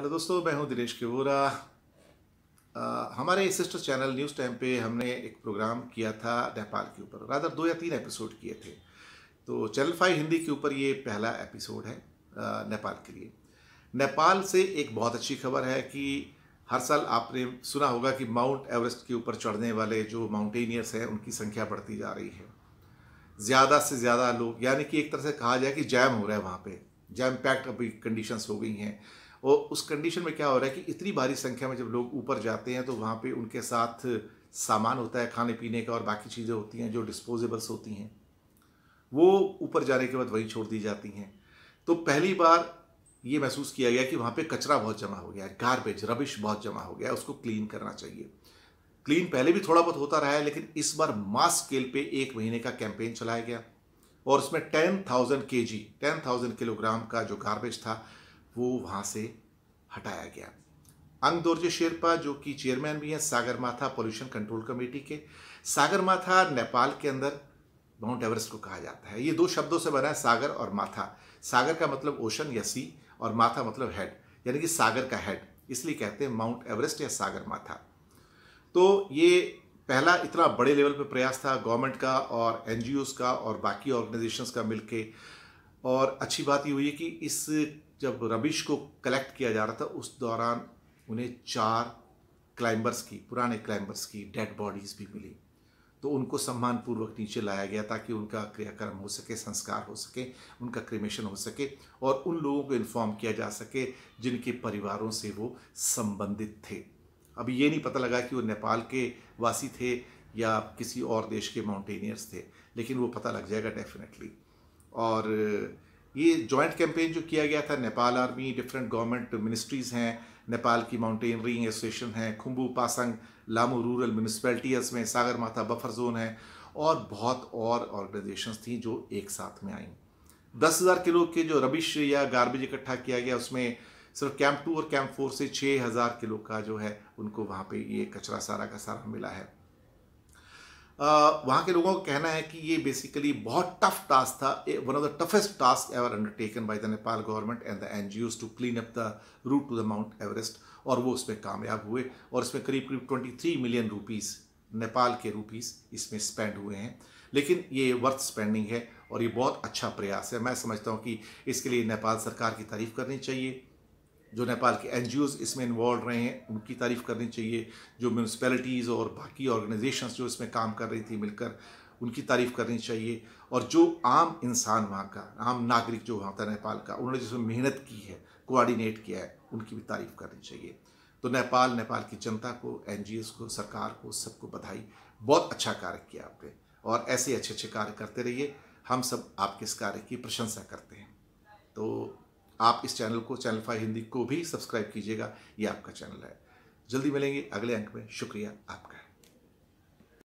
hello दोस्तों मैं हूं दिनेश केवोरा हमारे सिस्टर चैनल न्यूज़ टाइम पे हमने एक प्रोग्राम किया था नेपाल के ऊपर रादर दो या तीन एपिसोड किए थे तो चैनल फाइव हिंदी के ऊपर ये पहला एपिसोड है नेपाल के लिए नेपाल से एक बहुत अच्छी खबर है कि हर साल आपने सुना होगा कि माउंट एवरेस्ट के ऊपर चढ़ने वाले जो माउंटेनियर्स हैं उनकी संख्या बढ़ती जा रही है ज़्यादा से ज़्यादा लोग यानी कि एक तरह से कहा जाए कि जैम हो रहा है वहाँ पर जैम पैक्ट अभी कंडीशंस हो गई हैं और उस कंडीशन में क्या हो रहा है कि इतनी भारी संख्या में जब लोग ऊपर जाते हैं तो वहाँ पे उनके साथ सामान होता है खाने पीने का और बाकी चीज़ें होती हैं जो डिस्पोजेबल्स होती हैं वो ऊपर जाने के बाद वहीं छोड़ दी जाती हैं तो पहली बार ये महसूस किया गया कि वहाँ पे कचरा बहुत जमा हो गया है गारबेज रबिश बहुत जमा हो गया है उसको क्लीन करना चाहिए क्लीन पहले भी थोड़ा बहुत होता रहा है लेकिन इस बार मास स्केल पे एक महीने का कैंपेन चलाया गया और उसमें टेन थाउजेंड के जी टेन थाउजेंड किलोग्राम का जो गार्बेज था वो वहाँ से हटाया गया अंग दोर्जे शेरपा जो कि चेयरमैन भी हैं सागरमाथा पोल्यूशन कंट्रोल कमेटी के सागरमाथा नेपाल के अंदर माउंट एवरेस्ट को कहा जाता है ये दो शब्दों से बना है सागर और माथा सागर का मतलब ओशन या सी और माथा मतलब हेड यानी कि सागर का हेड इसलिए कहते हैं माउंट एवरेस्ट या सागर माथा तो ये पहला इतना बड़े लेवल पर प्रयास था गवर्नमेंट का और एन का और बाकी ऑर्गेनाइजेशंस का मिलके और अच्छी बात ये हुई है कि इस जब रबिश को कलेक्ट किया जा रहा था उस दौरान उन्हें चार क्लाइंबर्स की पुराने क्लाइंबर्स की डेड बॉडीज़ भी मिली तो उनको सम्मानपूर्वक नीचे लाया गया ताकि उनका क्रियाक्रम हो सके संस्कार हो सके उनका क्रिमेशन हो सके और उन लोगों को इन्फॉर्म किया जा सके जिनके परिवारों से वो संबंधित थे अभी ये नहीं पता लगा कि वो नेपाल के वासी थे या किसी और देश के माउंटेनियर्स थे लेकिन वो पता लग जाएगा डेफिनेटली और ये जॉइंट कैंपेन जो किया गया था Nepal army different government ministries हैं नेपाल की माउंटेनरिंग एसोसिएशन है खुम्बू पासंग लामू रूरल म्यूनसिपैलिटीज़ में सागर माथा बफर जोन है और बहुत और ऑर्गेनाइजेशंस थी जो एक साथ में आई दस हज़ार किलो के जो रबिश या गार्बेज इकट्ठा किया गया उसमें सिर्फ कैंप टू और कैंप फोर से छः हज़ार किलो का जो है उनको वहाँ पे ये कचरा सारा का सारा मिला है वहाँ के लोगों का कहना है कि ये बेसिकली बहुत टफ टास्क था one of the toughest task ever undertaken by the Nepal government and then to clean up the route to the Mount Everest और वो उसमें कामयाब हुए और इसमें करीब करीब twenty three million rupees Nepal के रुपीज़ इसमें स्पेंड हुए हैं लेकिन ये वर्थ स्पेंडिंग है और ये बहुत अच्छा प्रयास है मैं समझता हूँ कि इसके लिए नेपाल सरकार की तारीफ करनी चाहिए जो नेपाल के एन इसमें इन्वॉल्व रहे हैं उनकी तारीफ़ करनी चाहिए जो म्यूनसिपैलिटीज़ और बाकी ऑर्गेनाइजेशंस जो इसमें काम कर रही थी मिलकर उनकी तारीफ़ करनी चाहिए और जो आम इंसान वहाँ का आम नागरिक जो वहाँ था नेपाल का उन्होंने जिसमें मेहनत की है कोऑर्डिनेट किया है उनकी भी तारीफ़ करनी चाहिए तो नेपाल नेपाल की जनता को एन को सरकार को सबको बधाई बहुत अच्छा कार्य किया आपने और ऐसे अच्छे अच्छे कार्य करते रहिए हम सब आपके इस कार्य की प्रशंसा करते हैं तो आप इस चैनल को चैनल फाइव हिंदी को भी सब्सक्राइब कीजिएगा ये आपका चैनल है जल्दी मिलेंगे अगले अंक में शुक्रिया आपका